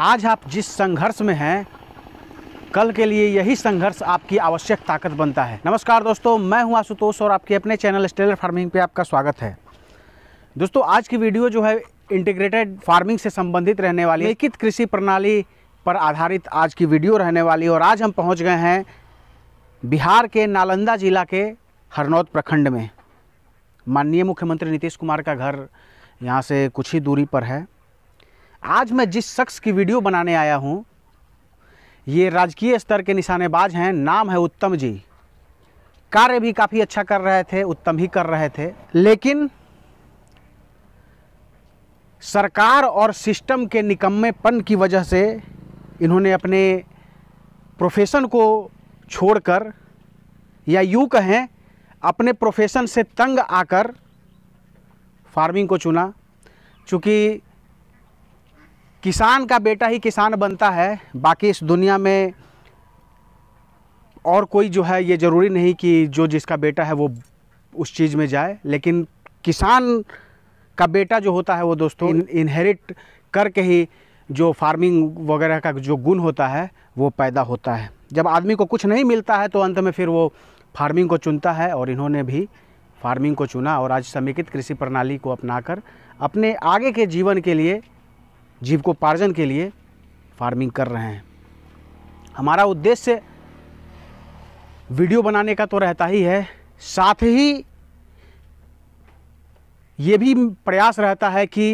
आज आप जिस संघर्ष में हैं कल के लिए यही संघर्ष आपकी आवश्यक ताकत बनता है नमस्कार दोस्तों मैं हूं आशुतोष और आपके अपने चैनल स्टेलर फार्मिंग पे आपका स्वागत है दोस्तों आज की वीडियो जो है इंटीग्रेटेड फार्मिंग से संबंधित रहने वाली लिखित कृषि प्रणाली पर आधारित आज की वीडियो रहने वाली और आज हम पहुँच गए हैं बिहार के नालंदा जिला के हरनौत प्रखंड में माननीय मुख्यमंत्री नीतीश कुमार का घर यहाँ से कुछ ही दूरी पर है आज मैं जिस शख्स की वीडियो बनाने आया हूँ ये राजकीय स्तर के निशानेबाज हैं नाम है उत्तम जी कार्य भी काफ़ी अच्छा कर रहे थे उत्तम ही कर रहे थे लेकिन सरकार और सिस्टम के निकम्मेपन की वजह से इन्होंने अपने प्रोफेशन को छोड़कर या यूँ कहें अपने प्रोफेशन से तंग आकर फार्मिंग को चुना चूँकि किसान का बेटा ही किसान बनता है बाकी इस दुनिया में और कोई जो है ये ज़रूरी नहीं कि जो जिसका बेटा है वो उस चीज़ में जाए लेकिन किसान का बेटा जो होता है वो दोस्तों इन, इनहेरिट करके ही जो फार्मिंग वगैरह का जो गुण होता है वो पैदा होता है जब आदमी को कुछ नहीं मिलता है तो अंत में फिर वो फार्मिंग को चुनता है और इन्होंने भी फार्मिंग को चुना और आज समेकित कृषि प्रणाली को अपनाकर अपने आगे के जीवन के लिए जीवकोपार्जन के लिए फार्मिंग कर रहे हैं हमारा उद्देश्य वीडियो बनाने का तो रहता ही है साथ ही ये भी प्रयास रहता है कि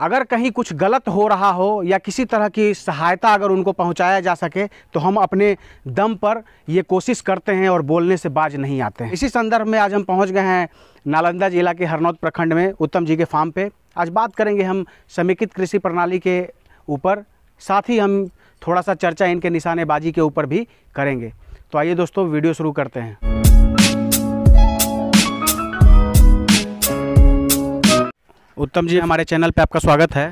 अगर कहीं कुछ गलत हो रहा हो या किसी तरह की सहायता अगर उनको पहुंचाया जा सके तो हम अपने दम पर ये कोशिश करते हैं और बोलने से बाज नहीं आते हैं इसी संदर्भ में आज हम पहुंच गए हैं नालंदा जिला के हरनौत प्रखंड में उत्तम जी के फार्म पे आज बात करेंगे हम समेकित कृषि प्रणाली के ऊपर साथ ही हम थोड़ा सा चर्चा इनके निशानेबाजी के ऊपर भी करेंगे तो आइए दोस्तों वीडियो शुरू करते हैं उत्तम जी हमारे चैनल पे आपका स्वागत है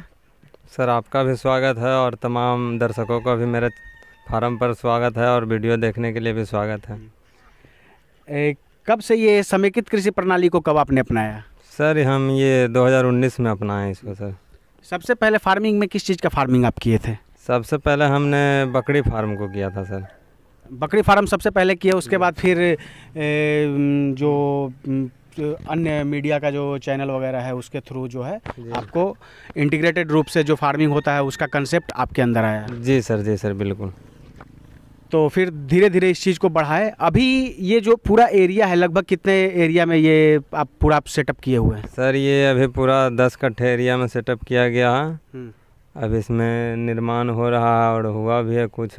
सर आपका भी स्वागत है और तमाम दर्शकों का भी मेरे फार्म पर स्वागत है और वीडियो देखने के लिए भी स्वागत है ए, कब से ये समेकित कृषि प्रणाली को कब आपने अपनाया सर हम ये 2019 में अपनाए इसको सर सबसे पहले फार्मिंग में किस चीज़ का फार्मिंग आप किए थे सबसे पहले हमने बकरी फार्म को किया था सर बकरी फार्म सबसे पहले किया उसके बाद फिर ए, जो अन्य मीडिया का जो चैनल वगैरह है उसके थ्रू जो है आपको इंटीग्रेटेड रूप से जो फार्मिंग होता है उसका कंसेप्ट आपके अंदर आया जी सर जी सर बिल्कुल तो फिर धीरे धीरे इस चीज़ को बढ़ाए अभी ये जो पूरा एरिया है लगभग कितने एरिया में ये आप पूरा आप सेटअप किए हुए हैं सर ये अभी पूरा दस कट्ठे एरिया में सेटअप किया गया है हम्म। अब इसमें निर्माण हो रहा है और हुआ भी है कुछ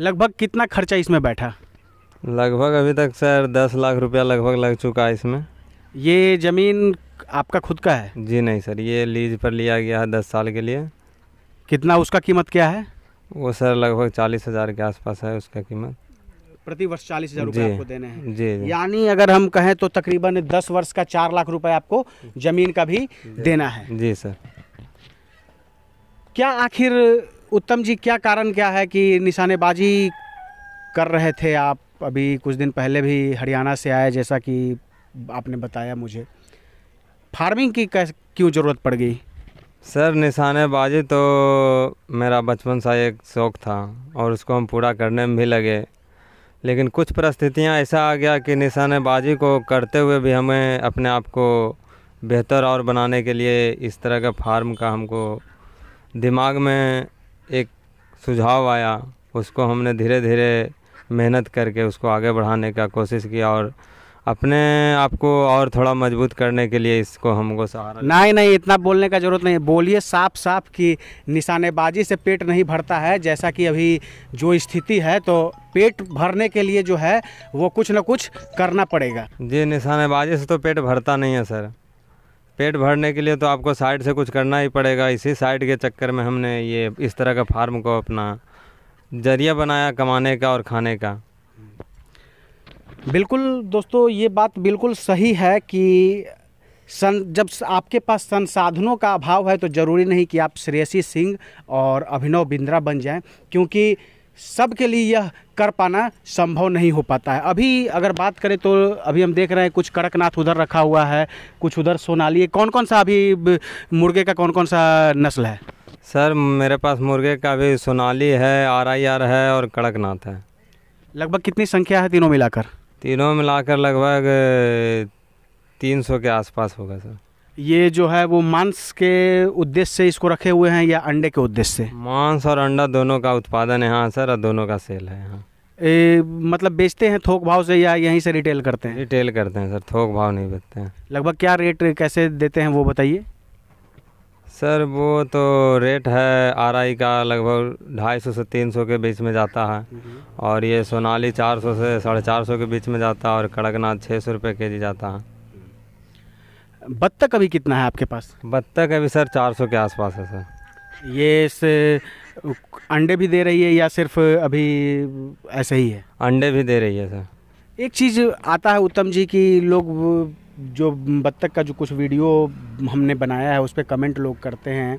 लगभग कितना खर्चा इसमें बैठा लगभग अभी तक सर दस लाख रुपया लगभग लग चुका है इसमें ये ज़मीन आपका खुद का है जी नहीं सर ये लीज पर लिया गया है दस साल के लिए कितना उसका कीमत क्या है वो सर लगभग चालीस हज़ार के आसपास है उसका कीमत प्रति वर्ष चालीस हजार रुपये आपको देने हैं जी, जी। यानी अगर हम कहें तो तकरीबन दस वर्ष का चार लाख रुपए आपको जमीन का भी देना है जी सर क्या आखिर उत्तम जी क्या कारण क्या है कि निशानेबाजी कर रहे थे आप अभी कुछ दिन पहले भी हरियाणा से आए जैसा कि आपने बताया मुझे फार्मिंग की क्यों ज़रूरत पड़ गई सर निशानेबाजी तो मेरा बचपन सा एक शौक़ था और उसको हम पूरा करने में भी लगे लेकिन कुछ परिस्थितियाँ ऐसा आ गया कि निशानेबाजी को करते हुए भी हमें अपने आप को बेहतर और बनाने के लिए इस तरह का फार्म का हमको दिमाग में एक सुझाव आया उसको हमने धीरे धीरे मेहनत करके उसको आगे बढ़ाने का कोशिश किया और अपने आप को और थोड़ा मजबूत करने के लिए इसको हमको सहारा नहीं नहीं इतना बोलने का ज़रूरत नहीं बोलिए साफ साफ कि निशानेबाजी से पेट नहीं भरता है जैसा कि अभी जो स्थिति है तो पेट भरने के लिए जो है वो कुछ ना कुछ करना पड़ेगा जी निशानेबाजी से तो पेट भरता नहीं है सर पेट भरने के लिए तो आपको साइड से कुछ करना ही पड़ेगा इसी साइड के चक्कर में हमने ये इस तरह का फार्म को अपना जरिया बनाया कमाने का और खाने का बिल्कुल दोस्तों ये बात बिल्कुल सही है कि सन जब आपके पास संसाधनों का अभाव है तो ज़रूरी नहीं कि आप श्रेयसी सिंह और अभिनव बिंद्रा बन जाएं क्योंकि सबके लिए यह कर पाना संभव नहीं हो पाता है अभी अगर बात करें तो अभी हम देख रहे हैं कुछ कड़कनाथ उधर रखा हुआ है कुछ उधर सोनाली कौन कौन सा अभी मुर्गे का कौन कौन सा नस्ल है सर मेरे पास मुर्गे का भी सोनाली है आर आई आर है और कड़कनाथ है लगभग कितनी संख्या है तीनों मिलाकर तीनों मिलाकर लगभग तीन सौ के आसपास होगा सर ये जो है वो मांस के उद्देश्य से इसको रखे हुए हैं या अंडे के उद्देश्य से मांस और अंडा दोनों का उत्पादन है यहाँ सर और दोनों का सेल है यहाँ ए, मतलब बेचते हैं थोक भाव से या यहीं से रिटेल करते हैं रिटेल करते हैं सर थोक भाव नहीं बेचते हैं लगभग क्या रेट कैसे देते हैं वो बताइए सर वो तो रेट है आर आई का लगभग ढाई सौ से तीन सौ के बीच में जाता है हम्म। और ये सोनाली चार सौ से साढ़े चार सौ के बीच में जाता है और कड़कनाथ छः सौ रुपये के जी जाता है हम्म। बत्तख अभी कितना है आपके पास बत्तख अभी सर चार सौ के आसपास है सर ये इस अंडे भी दे रही है या सिर्फ अभी ऐसे ही है अंडे भी दे रही है सर एक चीज़ आता है उत्तम जी की लोग जो बत्तख का जो कुछ वीडियो हमने बनाया है उस पर कमेंट लोग करते हैं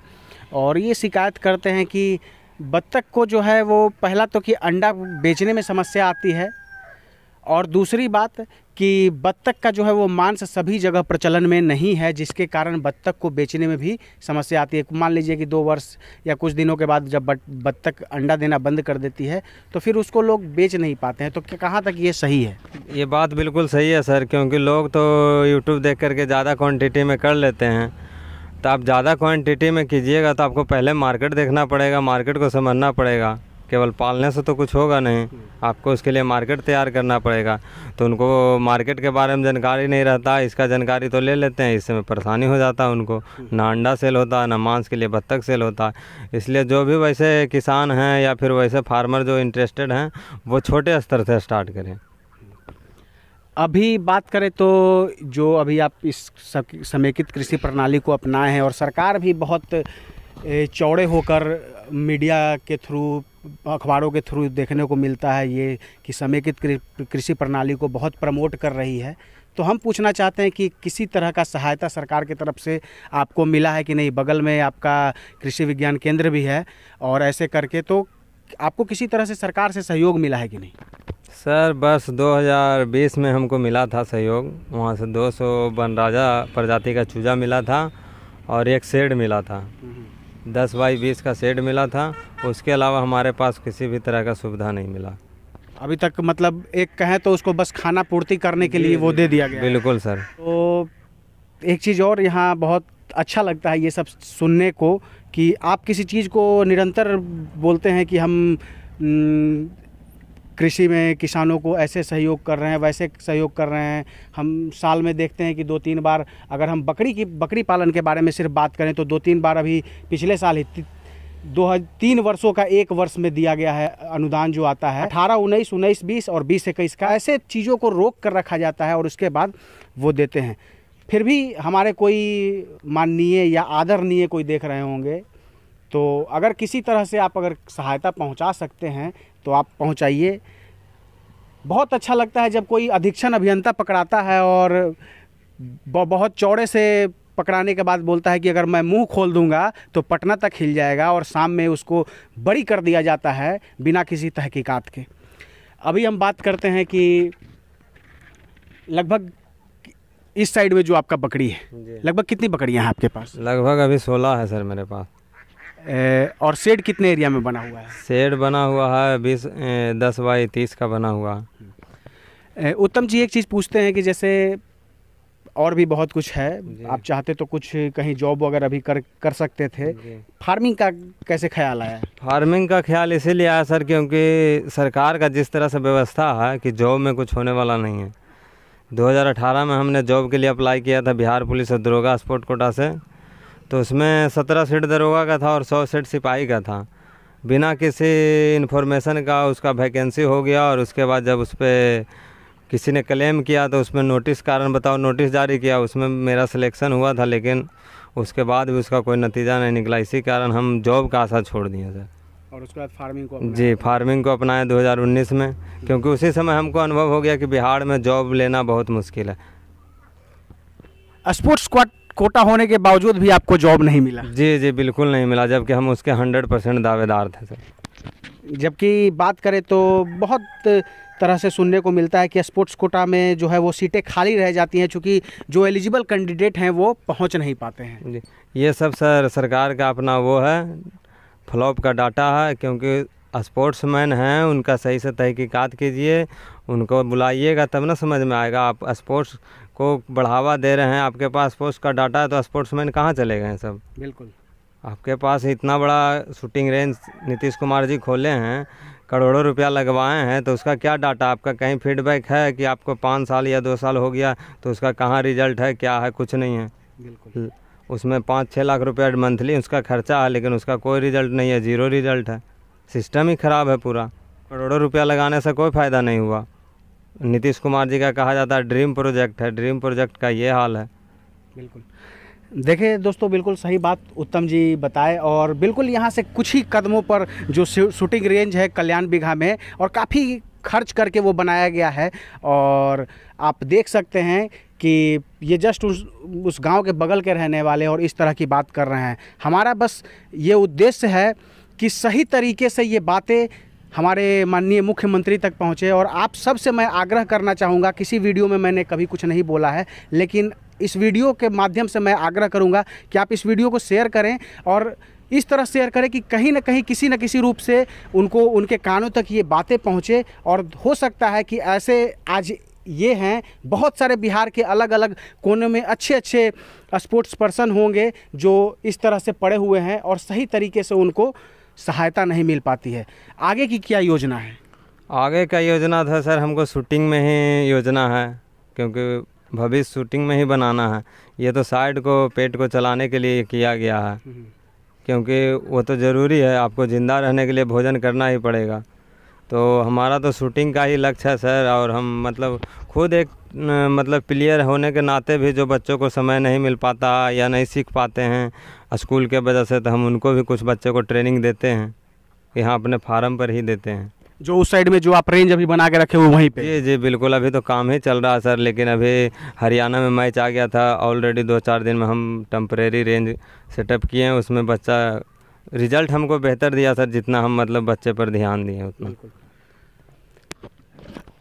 और ये शिकायत करते हैं कि बत्तख को जो है वो पहला तो कि अंडा बेचने में समस्या आती है और दूसरी बात कि बत्तख का जो है वो मांस सभी जगह प्रचलन में नहीं है जिसके कारण बत्तख को बेचने में भी समस्या आती है मान लीजिए कि दो वर्ष या कुछ दिनों के बाद जब बत्तख अंडा देना बंद कर देती है तो फिर उसको लोग बेच नहीं पाते हैं तो कहाँ तक ये सही है ये बात बिल्कुल सही है सर क्योंकि लोग तो यूट्यूब देख करके ज़्यादा क्वान्टिटी में कर लेते हैं तो आप ज़्यादा क्वान्टिटी में कीजिएगा तो आपको पहले मार्केट देखना पड़ेगा मार्केट को समझना पड़ेगा केवल पालने से तो कुछ होगा नहीं हम्म। आपको उसके लिए मार्केट तैयार करना पड़ेगा तो उनको मार्केट के बारे में जानकारी नहीं रहता इसका जानकारी तो ले लेते हैं इस समय परेशानी हो जाता है उनको हम्म। ना अंडा सेल होता है ना मांस के लिए बत्तख सेल होता है इसलिए जो भी वैसे किसान हैं या फिर वैसे फार्मर जो इंटरेस्टेड हैं वो छोटे स्तर से स्टार्ट करें अभी बात करें तो जो अभी आप इस समेकित कृषि प्रणाली को अपनाए हैं और सरकार भी बहुत चौड़े होकर मीडिया के थ्रू अखबारों के थ्रू देखने को मिलता है ये कि समेकित कृषि प्रणाली को बहुत प्रमोट कर रही है तो हम पूछना चाहते हैं कि किसी तरह का सहायता सरकार की तरफ से आपको मिला है कि नहीं बगल में आपका कृषि विज्ञान केंद्र भी है और ऐसे करके तो आपको किसी तरह से सरकार से सहयोग मिला है कि नहीं सर बस 2020 में हमको मिला था सहयोग वहाँ से 200 बनराजा प्रजाति का चूजा मिला था और एक शेड मिला था हम्म। दस बाई बीस का सेड मिला था उसके अलावा हमारे पास किसी भी तरह का सुविधा नहीं मिला अभी तक मतलब एक कहें तो उसको बस खाना पूर्ति करने के लिए वो दे दिया गया बिल्कुल सर तो एक चीज़ और यहाँ बहुत अच्छा लगता है ये सब सुनने को कि आप किसी चीज़ को निरंतर बोलते हैं कि हम कृषि में किसानों को ऐसे सहयोग कर रहे हैं वैसे सहयोग कर रहे हैं हम साल में देखते हैं कि दो तीन बार अगर हम बकरी की बकरी पालन के बारे में सिर्फ बात करें तो दो तीन बार अभी पिछले साल ही दो तीन वर्षों का एक वर्ष में दिया गया है अनुदान जो आता है अठारह उन्नीस उन्नीस बीस और बीस इक्कीस का ऐसे चीज़ों को रोक कर रखा जाता है और उसके बाद वो देते हैं फिर भी हमारे कोई माननीय या आदरणीय कोई देख रहे होंगे तो अगर किसी तरह से आप अगर सहायता पहुंचा सकते हैं तो आप पहुंचाइए बहुत अच्छा लगता है जब कोई अधीक्षण अभियंता पकड़ाता है और बहुत चौड़े से पकड़ाने के बाद बोलता है कि अगर मैं मुंह खोल दूंगा तो पटना तक हिल जाएगा और शाम में उसको बड़ी कर दिया जाता है बिना किसी तहकीकात के अभी हम बात करते हैं कि लगभग इस साइड में जो आपका बकरी है लगभग कितनी बकरियां हैं आपके पास लगभग अभी सोलह है सर मेरे पास और शेड कितने एरिया में बना हुआ है शेड बना हुआ है बीस दस बाई तीस का बना हुआ उत्तम जी एक चीज़ पूछते हैं कि जैसे और भी बहुत कुछ है आप चाहते तो कुछ कहीं जॉब वगैरह भी कर कर सकते थे फार्मिंग का कैसे ख्याल आया फार्मिंग का ख्याल इसीलिए आया सर क्योंकि सरकार का जिस तरह से व्यवस्था है कि जॉब में कुछ होने वाला नहीं है 2018 में हमने जॉब के लिए अप्लाई किया था बिहार पुलिस और दरोगा स्पोर्ट कोटा से तो उसमें सत्रह सीट दरोगा का था और सौ सीट सिपाही का था बिना किसी इन्फॉर्मेशन का उसका वैकेंसी हो गया और उसके बाद जब उस पर किसी ने क्लेम किया तो उसमें नोटिस कारण बताओ नोटिस जारी किया उसमें मेरा सिलेक्शन हुआ था लेकिन उसके बाद भी उसका कोई नतीजा नहीं निकला इसी कारण हम जॉब का आशा छोड़ दिए सर और उसके बाद फार्मिंग को जी फार्मिंग को अपनाया 2019 में क्योंकि उसी समय हमको अनुभव हो गया कि बिहार में जॉब लेना बहुत मुश्किल है स्पोर्ट्स स्क्वाड कोटा होने के बावजूद भी आपको जॉब नहीं मिला जी जी बिल्कुल नहीं मिला जबकि हम उसके हंड्रेड परसेंट दावेदार थे सर जबकि बात करें तो बहुत तरह से सुनने को मिलता है कि स्पोर्ट्स कोटा में जो है वो सीटें खाली रह जाती हैं चूँकि जो एलिजिबल कैंडिडेट हैं वो पहुँच नहीं पाते हैं जी ये सब सर सरकार का अपना वो है फ्लॉप का डाटा है क्योंकि स्पोर्ट्समैन हैं उनका सही से तहकीकात कीजिए उनको बुलाइएगा तब ना समझ में आएगा आप स्पोर्ट्स को बढ़ावा दे रहे हैं आपके पास स्पोर्ट्स का डाटा है तो स्पोर्ट्समैन कहाँ चले गए हैं सब बिल्कुल आपके पास इतना बड़ा शूटिंग रेंज नीतीश कुमार जी खोले हैं करोड़ों रुपया लगवाए हैं तो उसका क्या डाटा आपका कहीं फीडबैक है कि आपको पाँच साल या दो साल हो गया तो उसका कहाँ रिजल्ट है क्या है कुछ नहीं है बिल्कुल उसमें पाँच छः लाख रुपया मंथली उसका खर्चा है लेकिन उसका कोई रिजल्ट नहीं है जीरो रिजल्ट है सिस्टम ही ख़राब है पूरा करोड़ों रुपया लगाने से कोई फ़ायदा नहीं हुआ नीतीश कुमार जी का कहा जाता है ड्रीम प्रोजेक्ट है ड्रीम प्रोजेक्ट का ये हाल है बिल्कुल देखिए दोस्तों बिल्कुल सही बात उत्तम जी बताए और बिल्कुल यहाँ से कुछ ही कदमों पर जो शूटिंग रेंज है कल्याण बीघा में और काफ़ी खर्च करके वो बनाया गया है और आप देख सकते हैं कि ये जस्ट उस उस गांव के बगल के रहने वाले और इस तरह की बात कर रहे हैं हमारा बस ये उद्देश्य है कि सही तरीके से ये बातें हमारे माननीय मुख्यमंत्री तक पहुँचे और आप सब से मैं आग्रह करना चाहूँगा किसी वीडियो में मैंने कभी कुछ नहीं बोला है लेकिन इस वीडियो के माध्यम से मैं आग्रह करूँगा कि आप इस वीडियो को शेयर करें और इस तरह शेयर करें कि कहीं ना कहीं किसी न किसी रूप से उनको उनके कानों तक ये बातें पहुँचे और हो सकता है कि ऐसे आज ये हैं बहुत सारे बिहार के अलग अलग कोने में अच्छे अच्छे स्पोर्ट्स पर्सन होंगे जो इस तरह से पड़े हुए हैं और सही तरीके से उनको सहायता नहीं मिल पाती है आगे की क्या योजना है आगे का योजना था सर हमको शूटिंग में ही योजना है क्योंकि भविष्य शूटिंग में ही बनाना है ये तो साइड को पेट को चलाने के लिए किया गया है हम्म। क्योंकि वो तो ज़रूरी है आपको ज़िंदा रहने के लिए भोजन करना ही पड़ेगा तो हमारा तो शूटिंग का ही लक्ष्य है सर और हम मतलब खुद एक न, मतलब प्लेयर होने के नाते भी जो बच्चों को समय नहीं मिल पाता या नहीं सीख पाते हैं स्कूल के वजह से तो हम उनको भी कुछ बच्चों को ट्रेनिंग देते हैं यहाँ अपने फार्म पर ही देते हैं जो उस साइड में जो आप रेंज अभी बना के रखे हो वहीं पे जी जी बिल्कुल अभी तो काम ही चल रहा है सर लेकिन अभी हरियाणा में मैच आ गया था ऑलरेडी दो चार दिन में हम टम्परेरी रेंज सेटअप किए हैं उसमें बच्चा रिजल्ट हमको बेहतर दिया सर जितना हम मतलब बच्चे पर ध्यान दिए उतना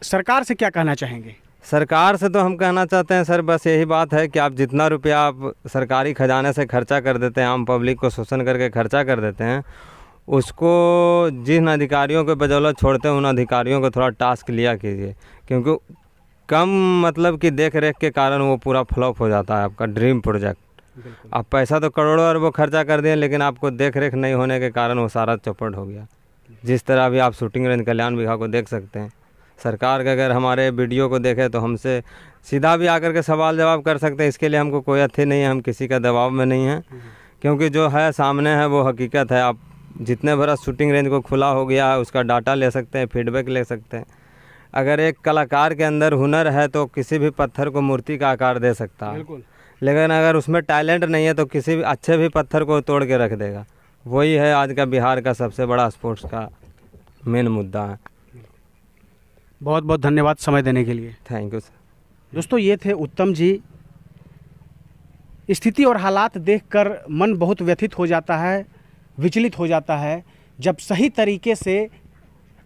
सरकार से क्या कहना चाहेंगे सरकार से तो हम कहना चाहते हैं सर बस यही बात है कि आप जितना रुपया आप सरकारी खजाने से खर्चा कर देते हैं आम पब्लिक को शोषण करके खर्चा कर देते हैं उसको जिन अधिकारियों के बदौलत छोड़ते हैं उन अधिकारियों को थोड़ा टास्क लिया कीजिए क्योंकि कम मतलब कि देख रेख के कारण वो पूरा फ्लॉप हो जाता है आपका ड्रीम प्रोजेक्ट आप पैसा तो करोड़ों अरबों खर्चा कर दिए लेकिन आपको देख रेख नहीं होने के कारण वो सारा चौपट हो गया जिस तरह अभी आप शूटिंग रेंज कल्याण विभाग को देख सकते हैं सरकार का अगर हमारे वीडियो को देखे तो हमसे सीधा भी आकर के सवाल जवाब कर सकते हैं इसके लिए हमको कोई अथी नहीं है हम किसी का दबाव में नहीं है क्योंकि जो है सामने है वो हकीकत है आप जितने भरा शूटिंग रेंज को खुला हो गया है उसका डाटा ले सकते हैं फीडबैक ले सकते हैं अगर एक कलाकार के अंदर हुनर है तो किसी भी पत्थर को मूर्ति का आकार दे सकता है लेकिन अगर उसमें टैलेंट नहीं है तो किसी भी अच्छे भी पत्थर को तोड़ के रख देगा वही है आज का बिहार का सबसे बड़ा स्पोर्ट्स का मेन मुद्दा है बहुत बहुत धन्यवाद समय देने के लिए थैंक यू सर दोस्तों ये थे उत्तम जी स्थिति और हालात देखकर मन बहुत व्यथित हो जाता है विचलित हो जाता है जब सही तरीके से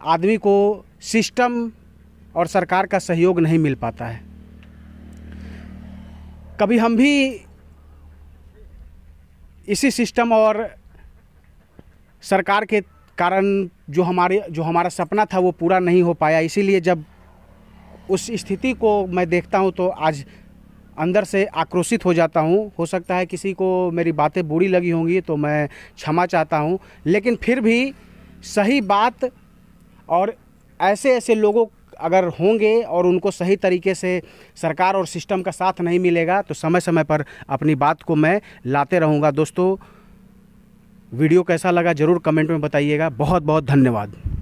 आदमी को सिस्टम और सरकार का सहयोग नहीं मिल पाता है कभी हम भी इसी सिस्टम और सरकार के कारण जो हमारे जो हमारा सपना था वो पूरा नहीं हो पाया इसीलिए जब उस स्थिति को मैं देखता हूँ तो आज अंदर से आक्रोशित हो जाता हूँ हो सकता है किसी को मेरी बातें बुरी लगी होंगी तो मैं क्षमा चाहता हूँ लेकिन फिर भी सही बात और ऐसे ऐसे लोगों अगर होंगे और उनको सही तरीके से सरकार और सिस्टम का साथ नहीं मिलेगा तो समय समय पर अपनी बात को मैं लाते रहूँगा दोस्तों वीडियो कैसा लगा ज़रूर कमेंट में बताइएगा बहुत बहुत धन्यवाद